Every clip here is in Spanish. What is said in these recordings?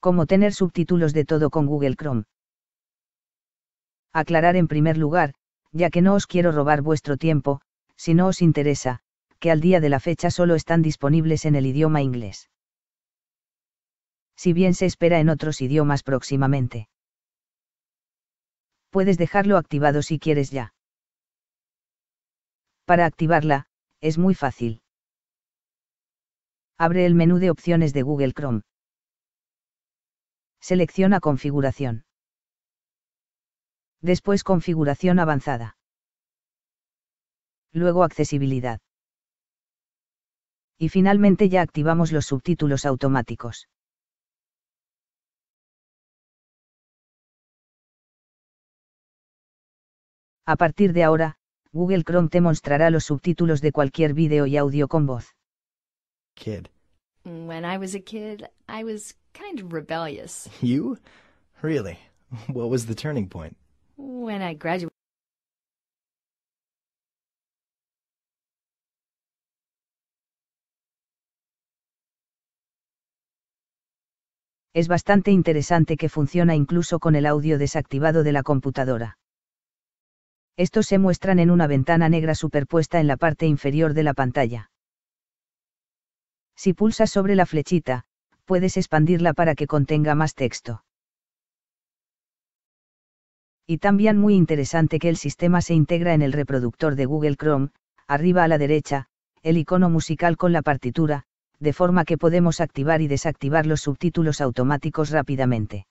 Cómo tener subtítulos de todo con Google Chrome. Aclarar en primer lugar, ya que no os quiero robar vuestro tiempo, si no os interesa, que al día de la fecha solo están disponibles en el idioma inglés. Si bien se espera en otros idiomas próximamente. Puedes dejarlo activado si quieres ya. Para activarla, es muy fácil. Abre el menú de opciones de Google Chrome. Selecciona configuración. Después configuración avanzada. Luego accesibilidad. Y finalmente ya activamos los subtítulos automáticos. A partir de ahora, Google Chrome te mostrará los subtítulos de cualquier vídeo y audio con voz. Kid. When I was es bastante interesante que funciona incluso con el audio desactivado de la computadora. Estos se muestran en una ventana negra superpuesta en la parte inferior de la pantalla. Si pulsas sobre la flechita, puedes expandirla para que contenga más texto. Y también muy interesante que el sistema se integra en el reproductor de Google Chrome, arriba a la derecha, el icono musical con la partitura, de forma que podemos activar y desactivar los subtítulos automáticos rápidamente.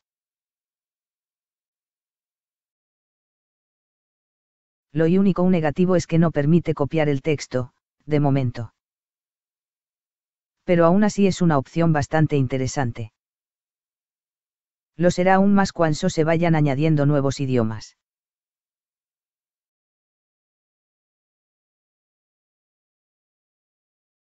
Lo único negativo es que no permite copiar el texto, de momento pero aún así es una opción bastante interesante. Lo será aún más cuando se vayan añadiendo nuevos idiomas.